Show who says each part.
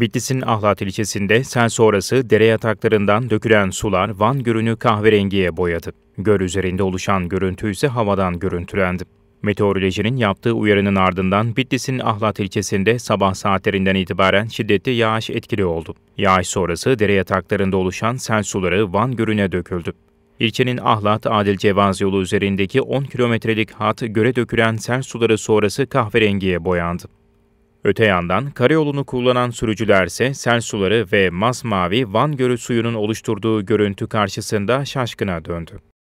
Speaker 1: Bitlis'in Ahlat ilçesinde sel sonrası dere yataklarından dökülen sular Van Gölü'nü kahverengiye boyadı. Göl üzerinde oluşan görüntü ise havadan görüntülendi. Meteorolojinin yaptığı uyarının ardından Bitlis'in Ahlat ilçesinde sabah saatlerinden itibaren şiddetli yağış etkili oldu. Yağış sonrası dere yataklarında oluşan sel suları Van Gölü'ne döküldü. İlçenin Ahlat Adil Cevaz yolu üzerindeki 10 kilometrelik hat göre dökülen sel suları sonrası kahverengiye boyandı. Öte yandan karayolunu kullanan sürücülerse sel suları ve masmavi Van Gölü suyunun oluşturduğu görüntü karşısında
Speaker 2: şaşkına döndü.